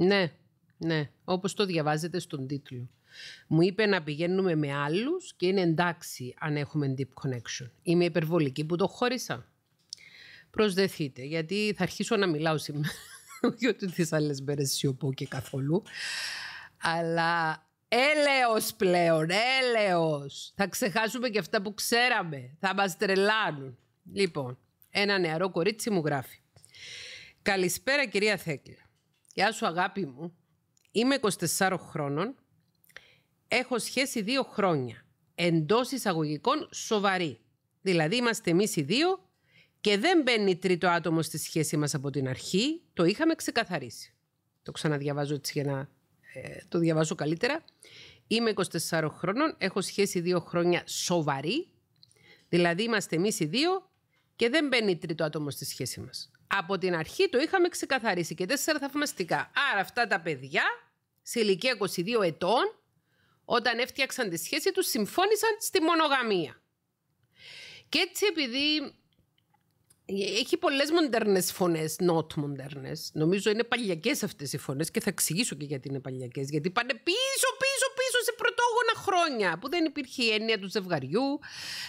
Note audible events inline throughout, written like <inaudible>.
Ναι, ναι. Όπως το διαβάζετε στον τίτλο. Μου είπε να πηγαίνουμε με άλλους και είναι εντάξει αν έχουμε deep connection. Είμαι υπερβολική που το χώρισα. Προσδεθείτε, γιατί θα αρχίσω να μιλάω σήμερα. <laughs> Όχι ότι τις άλλες μέρες σιωπώ και καθόλου. Αλλά έλεος πλέον, έλεος. Θα ξεχάσουμε και αυτά που ξέραμε. Θα μας τρελάνουν. Λοιπόν, ένα νεαρό κορίτσι μου γράφει. Καλησπέρα κυρία Θέκλια Γεια σου αγάπη μου. Είμαι 24 χρόνων. Έχω σχέση δύο χρόνια. Εντός εισαγωγικών σοβαρή. Δηλαδή είμαστε εμείς οι δύο και δεν μπαίνει τρίτο άτομο στη σχέση μας από την αρχή. Το είχαμε ξεκαθαρίσει. Το ξαναδιαβάζω έτσι για να ε, το διαβάζω καλύτερα. Είμαι 24 χρόνων, έχω σχέση δύο χρόνια σοβαρή. Δηλαδή είμαστε εμείς οι δύο και δεν μπαίνει τρίτο άτομο στη σχέση μας. Από την αρχή το είχαμε ξεκαθαρίσει και τέσσερα θαυμαστικά. Άρα αυτά τα παιδιά σε ηλικία 22 ετών όταν έφτιαξαν τη σχέση τους συμφώνησαν στη μονογαμία. Και έτσι επειδή έχει πολλές μοντέρνες φωνές, not μοντέρνες. Νομίζω είναι παλιακές αυτές οι φωνές και θα εξηγήσω και γιατί είναι παλιακές. Γιατί πάνε πίσω, πίσω χρόνια που δεν υπήρχε η έννοια του ζευγαριού,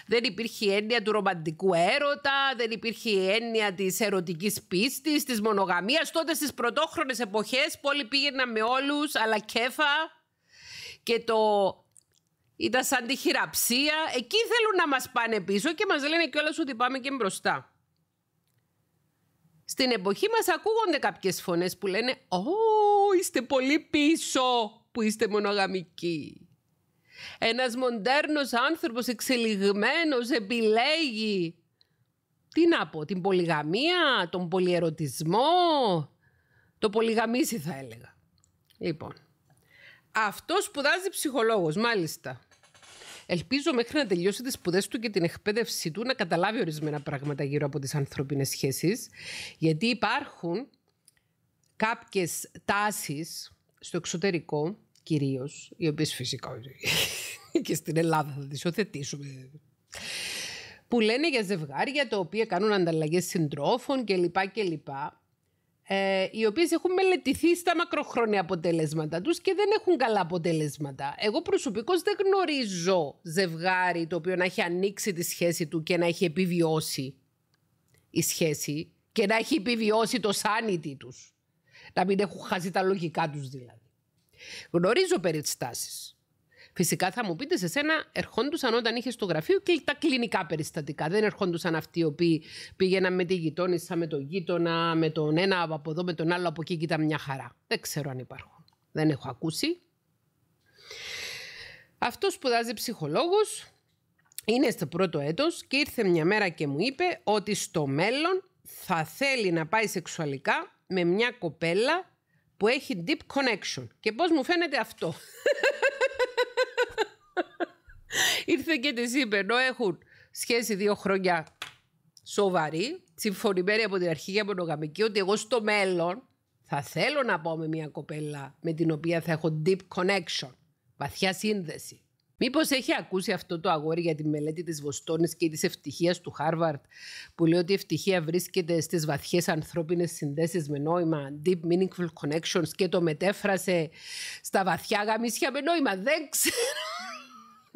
δεν υπήρχε η έννοια του ρομαντικού έρωτα, δεν υπήρχε η έννοια της ερωτικής πίστης, της μονογαμίας. Τότε στις πρωτόχρονες εποχές που όλοι πήγαιναν με όλους, αλλά κέφα. Και το ήταν σαν τη χειραψία. Εκεί θέλουν να μας πάνε πίσω και μας λένε κιόλας ότι πάμε και μπροστά. Στην εποχή μας ακούγονται κάποιες φωνές που λένε «Ω, είστε πολύ πίσω που είστε μονογαμικοί». Ένας μοντέρνος άνθρωπος εξελιγμένος επιλέγει τι να πω, την πολυγαμία, τον πολυερωτισμό, το πολυγαμίσι θα έλεγα. Λοιπόν, αυτός σπουδάζει ψυχολόγος, μάλιστα. Ελπίζω μέχρι να τελειώσει τις σπουδές του και την εκπαίδευσή του να καταλάβει ορισμένα πράγματα γύρω από τις ανθρώπινες σχέσεις. Γιατί υπάρχουν κάποιες τάσεις στο εξωτερικό κυρίως, οι οποίες φυσικά <laughs> και στην Ελλάδα θα τις οθετήσουμε. Που λένε για ζευγάρια τα οποία κάνουν ανταλλαγές συντρόφων κλπ. Ε, οι οποίες έχουν μελετηθεί στα μακροχρόνια αποτελέσματα τους και δεν έχουν καλά αποτελέσματα. Εγώ προσωπικώς δεν γνωρίζω ζευγάρι το οποίο να έχει ανοίξει τη σχέση του και να έχει επιβιώσει η σχέση και να έχει επιβιώσει το σάνιτι τους. Να μην έχουν χάσει τα λογικά τους δηλαδή. Γνωρίζω περιστάσεις. Φυσικά θα μου πείτε σε σένα, ερχόντουσαν όταν είχες στο γραφείο και τα κλινικά περιστατικά. Δεν ερχόντουσαν αυτοί οι οποίοι πήγαιναν με τη γειτόνισσα, με τον γείτονα, με τον ένα από εδώ, με τον άλλο από εκεί και ήταν μια χαρά. Δεν ξέρω αν υπάρχουν. Δεν έχω ακούσει. Αυτός σπουδάζει ψυχολόγος, είναι στο πρώτο έτος και ήρθε μια μέρα και μου είπε ότι στο μέλλον θα θέλει να πάει σεξουαλικά με μια κοπέλα που έχει deep connection. Και πώς μου φαίνεται αυτό. <laughs> Ήρθε και τη είπε, ενώ έχουν σχέση δύο χρόνια σοβαρή, συμφωνημένη από την αρχή για μονογαμική, ότι εγώ στο μέλλον θα θέλω να πάω με μια κοπέλα με την οποία θα έχω deep connection, βαθιά σύνδεση. Μήπως έχει ακούσει αυτό το αγόρι για τη μελέτη της Βοστόνης και της ευτυχίας του Χάρβαρτ, που λέει ότι η ευτυχία βρίσκεται στις βαθιές ανθρώπινες συνδέσεις με νόημα, deep meaningful connections, και το μετέφρασε στα βαθιά γαμίσια με νόημα. Δεν ξέρω.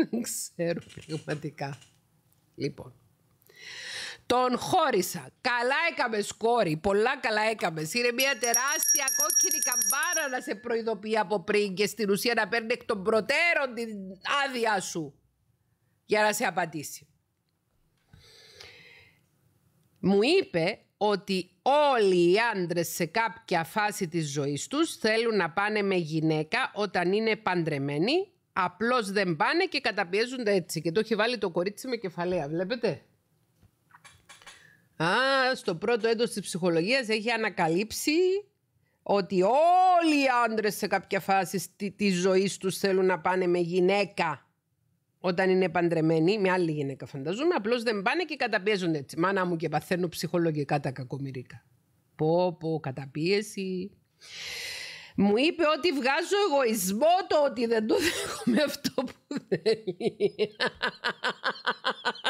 Δεν ξέρω πραγματικά. Λοιπόν. Τον χώρισα. Καλά έκαμε κόρη. Πολλά καλά έκαμε. Είναι μια τεράστια κόκκινη καμπάρα να σε προειδοποιεί από πριν και στην ουσία να παίρνει εκ των προτέρων την άδεια σου για να σε απαντήσει. Μου είπε ότι όλοι οι άντρες σε κάποια φάση της ζωής τους θέλουν να πάνε με γυναίκα όταν είναι παντρεμένοι, απλώς δεν πάνε και καταπιέζονται έτσι. Και το έχει βάλει το κορίτσι με κεφαλαία, βλέπετε. Α, στο πρώτο έτος της ψυχολογίας έχει ανακαλύψει ότι όλοι οι άντρες σε κάποια φάση της ζωής τους θέλουν να πάνε με γυναίκα όταν είναι παντρεμένοι, με άλλη γυναίκα φανταζούμε, απλώς δεν πάνε και καταπιέζονται έτσι. Μάνα μου και παθαίνω ψυχολογικά τα κακομυρίκα. Πω, πω, καταπίεση. Μου είπε ότι βγάζω εγωισμό το ότι δεν το δέχομαι αυτό που θέλει. <laughs>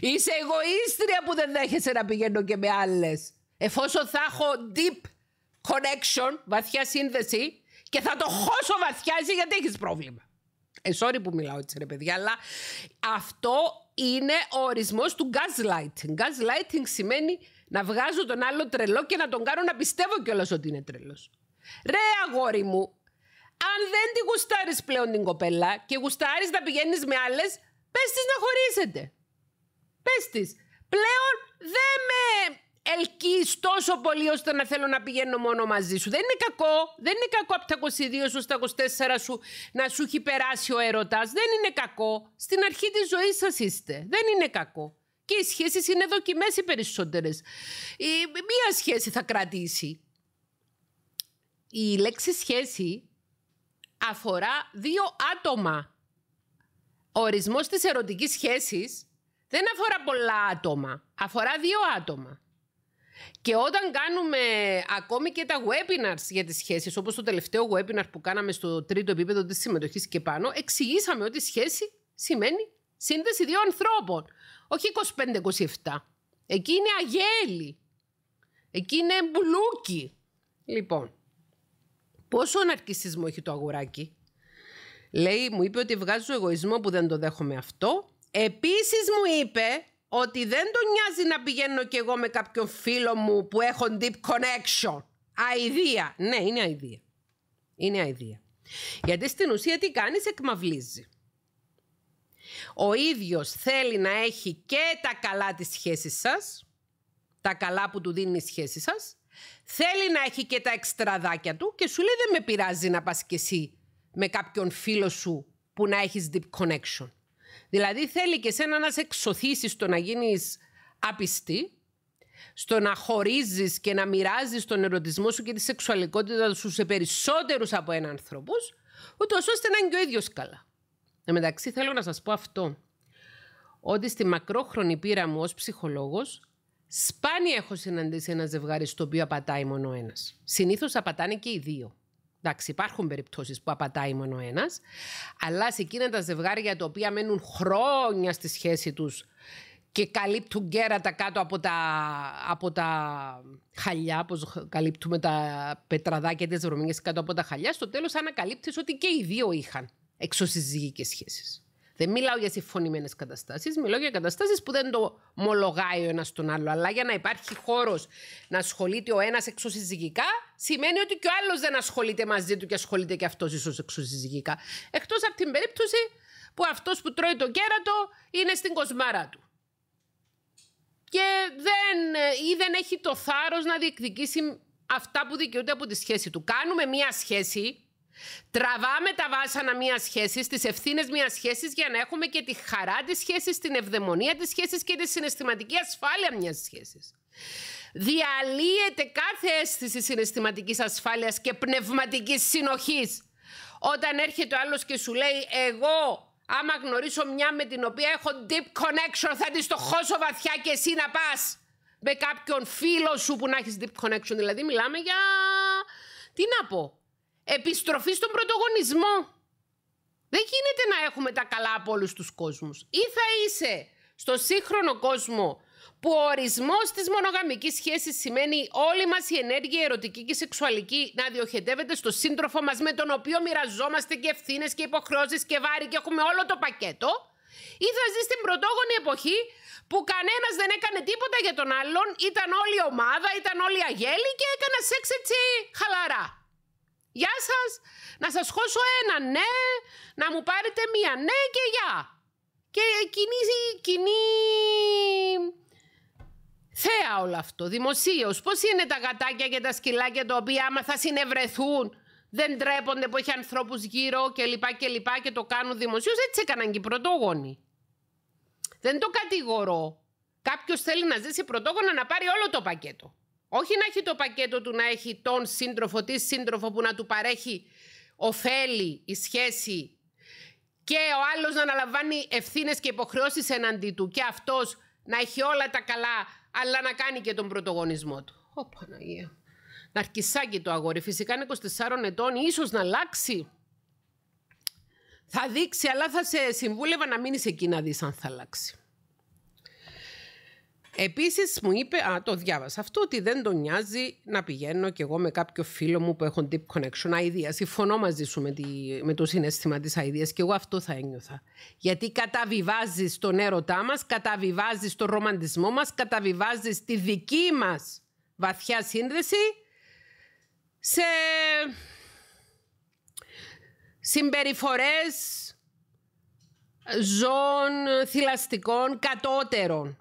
Είσαι εγωίστρια που δεν δέχεσαι να πηγαίνω και με άλλες. Εφόσον θα έχω deep connection, βαθιά σύνδεση και θα το χώσω βαθιά εσύ γιατί έχεις πρόβλημα. Ε, που μιλάω έτσι ρε παιδιά, αλλά αυτό είναι ο ορισμός του gaslighting. Gaslighting σημαίνει να βγάζω τον άλλο τρελό και να τον κάνω να πιστεύω κιόλας ότι είναι τρέλο. Ρε αγόρι μου, αν δεν τη γουστάρεις πλέον την κοπέλα και γουστάρεις να πηγαίνεις με άλλες, πες της να χωρίσετε. Πες της, πλέον δεν με ελκύς τόσο πολύ ώστε να θέλω να πηγαίνω μόνο μαζί σου. Δεν είναι κακό, δεν είναι κακό από τα 22 σου στα 24 σου να σου έχει περάσει ο έρωτας. Δεν είναι κακό. Στην αρχή της ζωής σας είστε. Δεν είναι κακό. Και οι σχέσεις είναι δοκιμές οι περισσότερες. Η, μία σχέση θα κρατήσει. Η λέξη σχέση αφορά δύο άτομα. Ο ορισμός της ερωτικής σχέσης δεν αφορά πολλά άτομα, αφορά δύο άτομα. Και όταν κάνουμε ακόμη και τα webinars για τις σχέσεις, όπως το τελευταίο webinar που κάναμε στο τρίτο επίπεδο της συμμετοχής και πάνω, εξηγήσαμε ότι σχέση σημαίνει σύνδεση δύο ανθρώπων, όχι 25-27. Εκεί είναι αγέλη, εκεί είναι μπουλούκι. Λοιπόν, πόσο αναρκισισμό έχει το αγοράκι. Λέει, μου είπε ότι βγάζω εγωισμό που δεν το δέχομαι αυτό Επίσης μου είπε ότι δεν τον νοιάζει να πηγαίνω κι εγώ με κάποιον φίλο μου που έχω deep connection. Αιδία. Ναι, είναι αιδία. Είναι αιδία. Γιατί στην ουσία τι κάνεις εκμαυλίζει. Ο ίδιος θέλει να έχει και τα καλά της σχέσης σας, τα καλά που του δίνει η σχέση σας, θέλει να έχει και τα εξτραδάκια του και σου λέει δεν με πειράζει να πας κι εσύ με κάποιον φίλο σου που να έχεις deep connection. Δηλαδή θέλει και σένα να σε εξωθήσεις στο να γίνεις απιστή, στο να χωρίζεις και να μοιράζεις τον ερωτισμό σου και τη σεξουαλικότητα σου σε περισσότερους από έναν άνθρωπος, ούτως ώστε να είναι και ο ίδιος καλά. Εν μεταξύ θέλω να σας πω αυτό, ότι στη μακρόχρονη πείρα μου ως ψυχολόγος, σπάνια έχω συναντήσει ένα ζευγάρι στο οποίο απατάει μόνο ένας. Συνήθως απατάνε και οι δύο. Εντάξει, υπάρχουν περιπτώσεις που απατάει μόνο ένας, αλλά σε εκείνα τα ζευγάρια τα οποία μένουν χρόνια στη σχέση τους και καλύπτουν κέρατα κάτω από τα, από τα χαλιά, όπως καλύπτουμε τα πετραδάκια τη βρωμίνες κάτω από τα χαλιά, στο τέλος, ανακαλύπτεις ότι και οι δύο είχαν εξωσυζυγικές σχέσεις. Δεν μιλάω για συμφωνημένες καταστάσεις, μιλάω για καταστάσεις που δεν το μολογάει ο ένας τον άλλο. Αλλά για να υπάρχει χώρος να ασχολείται ο ένας εξωσυζυγικά σημαίνει ότι και ο άλλος δεν ασχολείται μαζί του και ασχολείται και αυτός ίσως εξουσιαστικά. Εκτός από την περίπτωση που αυτός που τρώει το κέρατο είναι στην κοσμάρα του. Και δεν, ε, ή δεν έχει το θάρρος να διεκδικήσει αυτά που δικαιούται από τη σχέση του. Κάνουμε μία σχέση, τραβάμε τα βάσανα μία σχέση, τις ευθύνες μία σχέση για να έχουμε και τη χαρά της σχέσης, την ευδαιμονία της σχέσης και τη συναισθηματική ασφάλεια μιας σχέσης. Διαλύεται κάθε αίσθηση συναισθηματικής ασφάλειας και πνευματικής συνοχής. Όταν έρχεται ο άλλος και σου λέει εγώ άμα γνωρίσω μια με την οποία έχω deep connection θα της στοχώσω βαθιά και εσύ να πας με κάποιον φίλο σου που να έχεις deep connection. Δηλαδή μιλάμε για... Τι να πω. Επιστροφή στον πρωτογονισμό. Δεν γίνεται να έχουμε τα καλά από όλους τους κόσμους. Ή θα είσαι στο σύγχρονο κόσμο που ο ορισμός της μονογαμικής σχέσης σημαίνει όλη μας η ενέργεια ερωτική και σεξουαλική να διοχετεύεται στο σύντροφο μας με τον οποίο μοιραζόμαστε και ευθύνες και υποχρεώσεις και βάρη και έχουμε όλο το πακέτο, ή θα ζει στην πρωτόγονη εποχή που κανένας δεν έκανε τίποτα για τον άλλον, ήταν όλη η ομάδα, ήταν όλοι η και έκανα σεξ έτσι χαλαρά. Γεια σας, να σας χώσω ένα ναι, να μου πάρετε μία ναι και γεια. Και κοινή, κοινή θέα όλο αυτό, δημοσίως. Πώς είναι τα γατάκια και τα σκυλάκια τα οποία άμα θα συνευρεθούν δεν τρέπονται που έχει ανθρώπους γύρω Και, λοιπά και, και το κάνουν δημοσίως. Έτσι έκαναν και οι πρωτόγονοι. Δεν το κατηγορώ. Κάποιος θέλει να ζήσει πρωτόγονα να πάρει όλο το πακέτο. Όχι να έχει το πακέτο του να έχει τον σύντροφο, τη σύντροφο που να του παρέχει ωφέλη η σχέση και ο άλλος να αναλαμβάνει ευθύνες και υποχρεώσεις εναντί του και αυτός να έχει όλα τα καλά αλλά να κάνει και τον πρωτογονισμό του. Ω Παναγία. Ναρκισάκι το αγόρι. Φυσικά είναι 24 ετών, ίσως να αλλάξει. Θα δείξει, αλλά θα σε συμβούλευα να μείνεις εκεί να δεις αν θα αλλάξει. Επίσης μου είπε, α το διάβασα αυτό, ότι δεν τον νοιάζει να πηγαίνω κι εγώ με κάποιο φίλο μου που έχω deep connection idea. Συμφωνώ μαζί σου με, το συνέστημα της idea και εγώ αυτό θα ένιωθα. Γιατί καταβιβάζεις τον έρωτά μας, καταβιβάζεις τον ρομαντισμό μας, καταβιβάζεις τη δική μας βαθιά σύνδεση σε συμπεριφορές ζώων θηλαστικών κατώτερων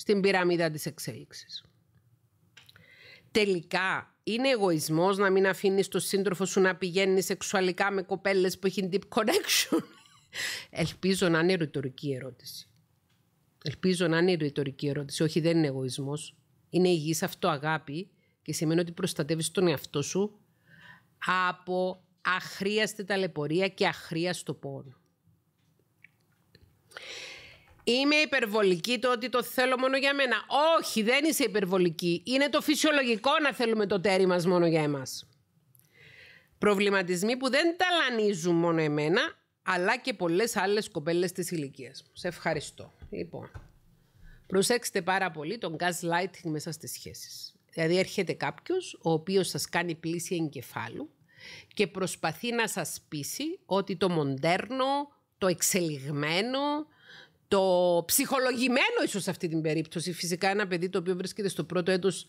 στην πυραμίδα της εξέλιξης. Τελικά, είναι εγωισμός να μην αφήνεις τον σύντροφο σου να πηγαίνει σεξουαλικά με κοπέλες που έχει deep connection. <laughs> Ελπίζω να είναι ρητορική ερώτηση. Ελπίζω να είναι ρητορική ερώτηση. Όχι, δεν είναι εγωισμός. Είναι υγιής αυτό αγάπη και σημαίνει ότι προστατεύεις τον εαυτό σου από αχρίαστη ταλαιπωρία και αχρίαστο πόνο. Είμαι υπερβολική το ότι το θέλω μόνο για μένα. Όχι, δεν είσαι υπερβολική. Είναι το φυσιολογικό να θέλουμε το τέρι μας μόνο για εμάς. Προβληματισμοί που δεν ταλανίζουν μόνο εμένα, αλλά και πολλές άλλες κοπέλες της ηλικίας μου. Σε ευχαριστώ. Λοιπόν, προσέξτε πάρα πολύ τον gaslighting μέσα στις σχέσεις. Δηλαδή έρχεται κάποιος ο οποίος σας κάνει πλήση εγκεφάλου και προσπαθεί να σας πείσει ότι το μοντέρνο, το εξελιγμένο, το ψυχολογημένο ίσως σε αυτή την περίπτωση. Φυσικά ένα παιδί το οποίο βρίσκεται στο πρώτο έτος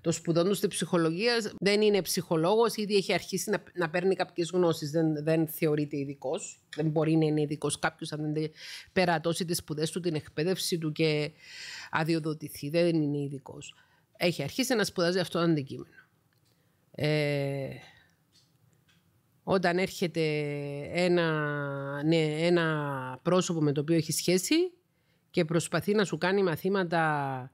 των σπουδών του στη ψυχολογία δεν είναι ψυχολόγος, ήδη έχει αρχίσει να, να παίρνει κάποιες γνώσεις. Δεν, δεν θεωρείται ειδικός. Δεν μπορεί να είναι ειδικός κάποιος αν δεν περατώσει τις σπουδές του, την εκπαίδευση του και αδειοδοτηθεί. Δεν είναι ειδικός. Έχει αρχίσει να σπουδάζει αυτό το αντικείμενο. Ε, όταν έρχεται ένα, ναι, ένα πρόσωπο με το οποίο έχει σχέση και προσπαθεί να σου κάνει μαθήματα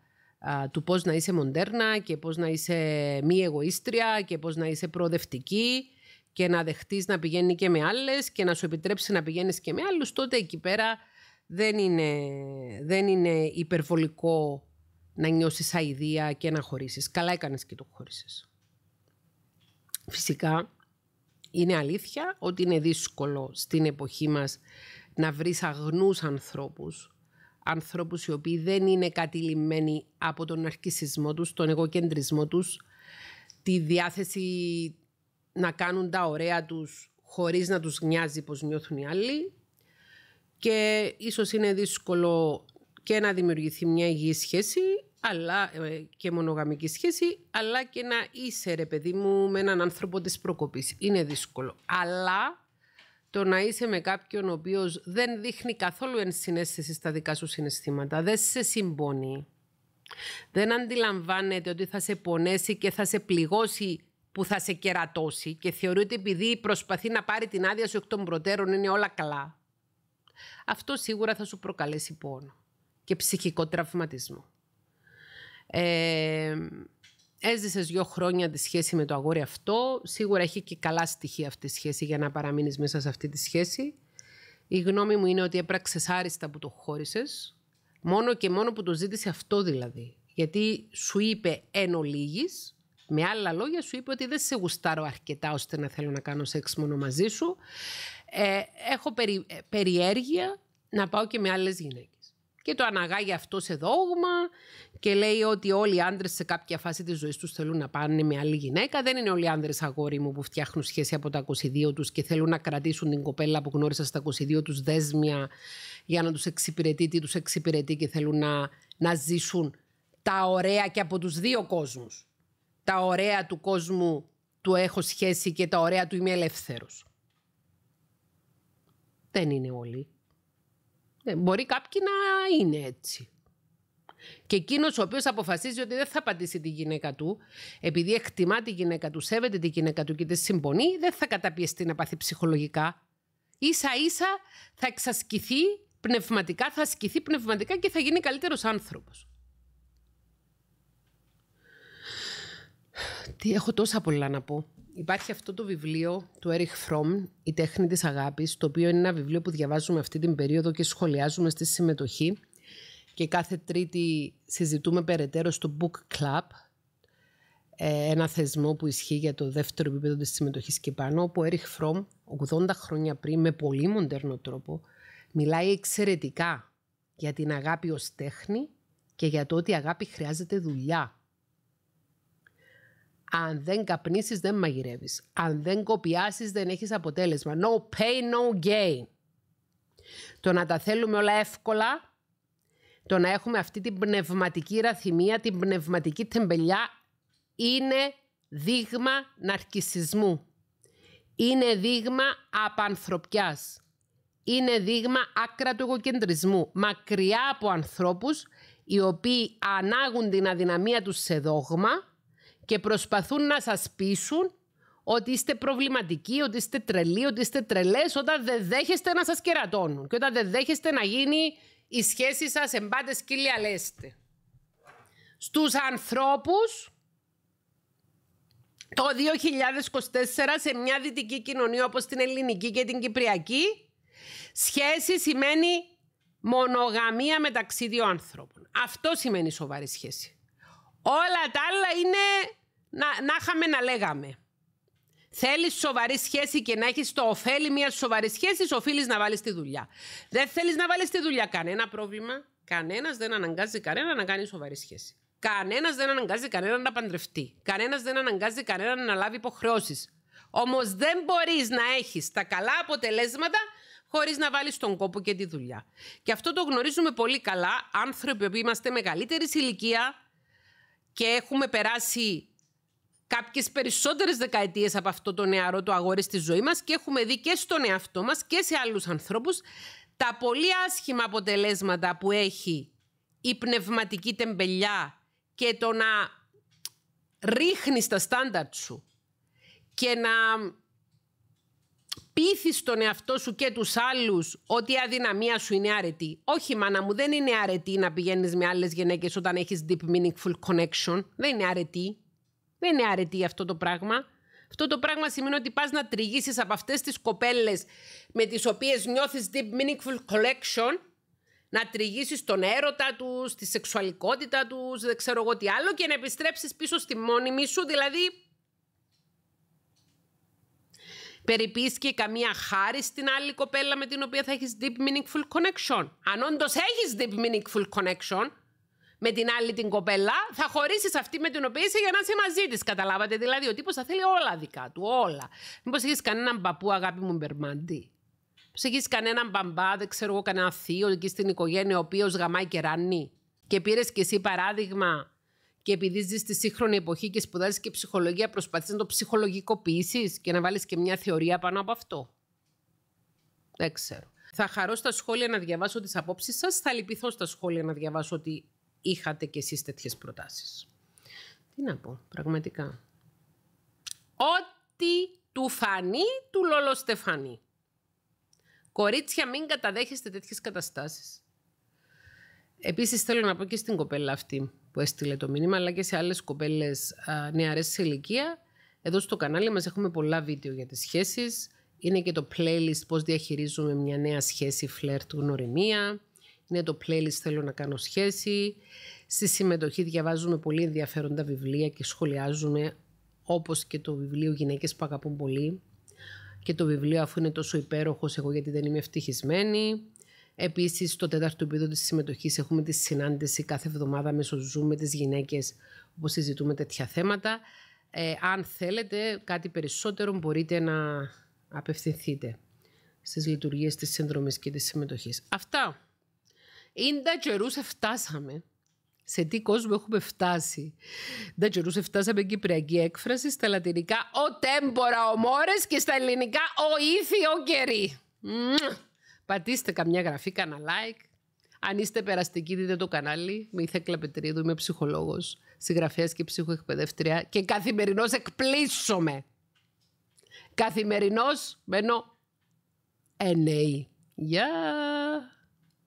του πώς να είσαι μοντέρνα και πώς να είσαι μη εγωίστρια και πώς να είσαι προοδευτική και να δεχτείς να πηγαίνει και με άλλες και να σου επιτρέψει να πηγαίνεις και με άλλους, τότε εκεί πέρα δεν είναι, δεν είναι υπερβολικό να νιώσεις αηδία και να χωρίσεις. Καλά έκανες και το χωρίσεις. Φυσικά, είναι αλήθεια ότι είναι δύσκολο στην εποχή μας να βρεις αγνούς ανθρώπους, ανθρώπους οι οποίοι δεν είναι κατηλημμένοι από τον αρχισισμό τους, τον εγωκεντρισμό τους, τη διάθεση να κάνουν τα ωραία τους χωρίς να τους νοιάζει πως νιώθουν οι άλλοι και ίσως είναι δύσκολο και να δημιουργηθεί μια υγιή σχέση αλλά, ε, και μονογαμική σχέση, αλλά και να είσαι ρε παιδί μου με έναν άνθρωπο της προκοπής. Είναι δύσκολο. Αλλά το να είσαι με κάποιον ο οποίος δεν δείχνει καθόλου ενσυναίσθηση στα δικά σου συναισθήματα, δεν σε συμπονεί, δεν αντιλαμβάνεται ότι θα σε πονέσει και θα σε πληγώσει που θα σε κερατώσει και θεωρεί ότι επειδή προσπαθεί να πάρει την άδεια σου εκ των προτέρων είναι όλα καλά. Αυτό σίγουρα θα σου προκαλέσει πόνο και ψυχικό τραυματισμό. Ε, Έζησες δύο χρόνια τη σχέση με το αγόρι αυτό. Σίγουρα έχει και καλά στοιχεία αυτή η σχέση για να παραμείνεις μέσα σε αυτή τη σχέση. Η γνώμη μου είναι ότι έπραξες άριστα που το χώρισες. Μόνο και μόνο που το ζήτησε αυτό δηλαδή. Γιατί σου είπε εν ολίγης, με άλλα λόγια σου είπε ότι δεν σε γουστάρω αρκετά ώστε να θέλω να κάνω σεξ μόνο μαζί σου. Ε, έχω περι, ε, περιέργεια να πάω και με άλλες γυναίκες. Και το αναγάγει αυτό σε δόγμα και λέει ότι όλοι οι άντρε σε κάποια φάση της ζωής τους θέλουν να πάνε με άλλη γυναίκα. Δεν είναι όλοι οι άντρε, αγόρι μου, που φτιάχνουν σχέση από τα 22 τους και θέλουν να κρατήσουν την κοπέλα που γνώρισα στα 22 τους δέσμια για να τους εξυπηρετεί τι τους εξυπηρετεί και θέλουν να, να ζήσουν τα ωραία και από τους δύο κόσμους. Τα ωραία του κόσμου του έχω σχέση και τα ωραία του είμαι ελεύθερος. Δεν είναι όλοι. Ε, μπορεί κάποιοι να είναι έτσι. Και εκείνος ο οποίος αποφασίζει ότι δεν θα απαντήσει τη γυναίκα του, επειδή εκτιμά τη γυναίκα του, σέβεται τη γυναίκα του και της συμπονεί, δεν θα καταπιεστεί να πάθει ψυχολογικά. σα ίσα θα εξασκηθεί πνευματικά, θα ασκηθεί πνευματικά και θα γίνει καλύτερος άνθρωπος. Τι έχω τόσα πολλά να πω. Υπάρχει αυτό το βιβλίο του Έριχ Fromm, «Η τέχνη της αγάπης», το οποίο είναι ένα βιβλίο που διαβάζουμε αυτή την περίοδο και σχολιάζουμε στη συμμετοχή. Και κάθε τρίτη συζητούμε περαιτέρω στο Book Club, ε, ένα θεσμό που ισχύει για το δεύτερο επίπεδο της συμμετοχής και πάνω, όπου ο Eric Fromm, 80 χρόνια πριν, με πολύ μοντέρνο τρόπο, μιλάει εξαιρετικά για την αγάπη ως τέχνη και για το ότι η αγάπη χρειάζεται δουλειά. Αν δεν καπνίσεις δεν μαγειρεύεις. Αν δεν κοπιάσεις δεν έχεις αποτέλεσμα. No pain, no gain. Το να τα θέλουμε όλα εύκολα, το να έχουμε αυτή την πνευματική ραθυμία, την πνευματική τεμπελιά, είναι δείγμα ναρκισισμού. Είναι δείγμα απανθρωπιάς. Είναι δείγμα άκρα του εγωκεντρισμού. Μακριά από ανθρώπους οι οποίοι ανάγουν την αδυναμία τους σε δόγμα και προσπαθούν να σας πείσουν ότι είστε προβληματικοί, ότι είστε τρελοί, ότι είστε τρελές όταν δεν δέχεστε να σας κερατώνουν και όταν δεν δέχεστε να γίνει η σχέση σας εμπάτε σκύλια λέστε. Στους ανθρώπους το 2024 σε μια δυτική κοινωνία όπως την ελληνική και την κυπριακή σχέση σημαίνει μονογαμία μεταξύ δύο άνθρωπων. Αυτό σημαίνει σοβαρή σχέση. Όλα τα άλλα είναι να, να είχαμε να λέγαμε. Θέλεις σοβαρή σχέση και να έχεις το ωφέλη μιας σοβαρής σχέσης, οφείλεις να βάλεις τη δουλειά. Δεν θέλεις να βάλεις τη δουλειά, κανένα πρόβλημα. Κανένας δεν αναγκάζει κανένα να κάνει σοβαρή σχέση. Κανένας δεν αναγκάζει κανένα να παντρευτεί. Κανένας δεν αναγκάζει κανένα να λάβει υποχρεώσεις. Όμως δεν μπορείς να έχεις τα καλά αποτελέσματα χωρίς να βάλεις τον κόπο και τη δουλειά. Και αυτό το γνωρίζουμε πολύ καλά. Άνθρωποι που είμαστε μεγαλύτερης ηλικία και έχουμε περάσει κάποιες περισσότερες δεκαετίες από αυτό το νεαρό το αγόρι στη ζωή μας και έχουμε δει και στον εαυτό μας και σε άλλους ανθρώπους τα πολύ άσχημα αποτελέσματα που έχει η πνευματική τεμπελιά και το να ρίχνεις τα στάνταρτ σου και να πείθεις τον εαυτό σου και τους άλλους ότι η αδυναμία σου είναι αρετή. Όχι μάνα μου, δεν είναι αρετή να πηγαίνεις με άλλες γυναίκες όταν έχεις deep meaningful connection. Δεν είναι αρετή. Δεν είναι αρετή αυτό το πράγμα. Αυτό το πράγμα σημαίνει ότι πας να τριγύσεις από αυτές τις κοπέλες με τις οποίες νιώθεις deep meaningful collection, να τριγύσεις τον έρωτα τους, τη σεξουαλικότητα τους, δεν ξέρω εγώ τι άλλο, και να επιστρέψεις πίσω στη μόνιμη σου, δηλαδή. Περιποιήθηκε καμία χάρη στην άλλη κοπέλα με την οποία θα έχεις deep meaningful connection. Αν όντως έχεις deep meaningful connection, με την άλλη την κοπέλα, θα χωρίσεις αυτή με την οποία είσαι για να είσαι μαζί της. Καταλάβατε. Δηλαδή, ο τύπος θα θέλει όλα δικά του, όλα. Μήπως έχεις κανέναν παππού, αγάπη μου, μπερμαντή. Μήπως έχεις κανέναν μπαμπά, δεν ξέρω εγώ, κανένα θείο εκεί στην οικογένεια, ο οποίος γαμάει και ράνει. Και πήρες κι εσύ παράδειγμα και επειδή ζεις στη σύγχρονη εποχή και σπουδάζεις και ψυχολογία, προσπαθείς να το ψυχολογικοποιήσεις και να βάλεις και μια θεωρία πάνω από αυτό. Δεν ξέρω. Θα χαρώ στα σχόλια να διαβάσω τις απόψεις σας. Θα λυπηθώ στα σχόλια να διαβάσω ότι είχατε κι εσείς τέτοιες προτάσεις. Τι να πω, πραγματικά. Ό,τι του φανεί, του λολοστεφανεί. Κορίτσια, μην καταδέχεστε τέτοιες καταστάσεις. Επίσης θέλω να πω και στην κοπέλα αυτή που έστειλε το μήνυμα, αλλά και σε άλλες κοπέλες α, νεαρές σε ηλικία. Εδώ στο κανάλι μας έχουμε πολλά βίντεο για τις σχέσεις. Είναι και το playlist πώς διαχειρίζουμε μια νέα σχέση φλερτ γνωριμία είναι το playlist «Θέλω να κάνω σχέση». Στη συμμετοχή διαβάζουμε πολύ ενδιαφέροντα βιβλία και σχολιάζουμε όπως και το βιβλίο «Γυναίκες που αγαπούν πολύ» και το βιβλίο «Αφού είναι τόσο υπέροχος εγώ γιατί δεν είμαι ευτυχισμένη». Επίσης, στο τέταρτο επίπεδο της συμμετοχής έχουμε τη συνάντηση κάθε εβδομάδα μέσω Zoom με τις γυναίκες όπου συζητούμε τέτοια θέματα. Ε, αν θέλετε κάτι περισσότερο μπορείτε να απευθυνθείτε στις λειτουργίες της συνδρομής και της συμμετοχής. Αυτά! Ήντα καιρούς φτάσαμε. Σε τι κόσμο έχουμε φτάσει. Τα καιρούς φτάσαμε κυπριακή έκφραση, στα λατινικά ο τέμπορα ο μόρες και στα ελληνικά ο ήθιο ο κερί. Πατήστε καμιά γραφή, κανένα like. Αν είστε περαστικοί, δείτε το κανάλι. Με ήθελα Πετρίδου, είμαι ψυχολόγος, συγγραφέας και ψυχοεκπαιδεύτρια και καθημερινώ εκπλήσωμαι. Καθημερινώ μένω ενέη. Γεια!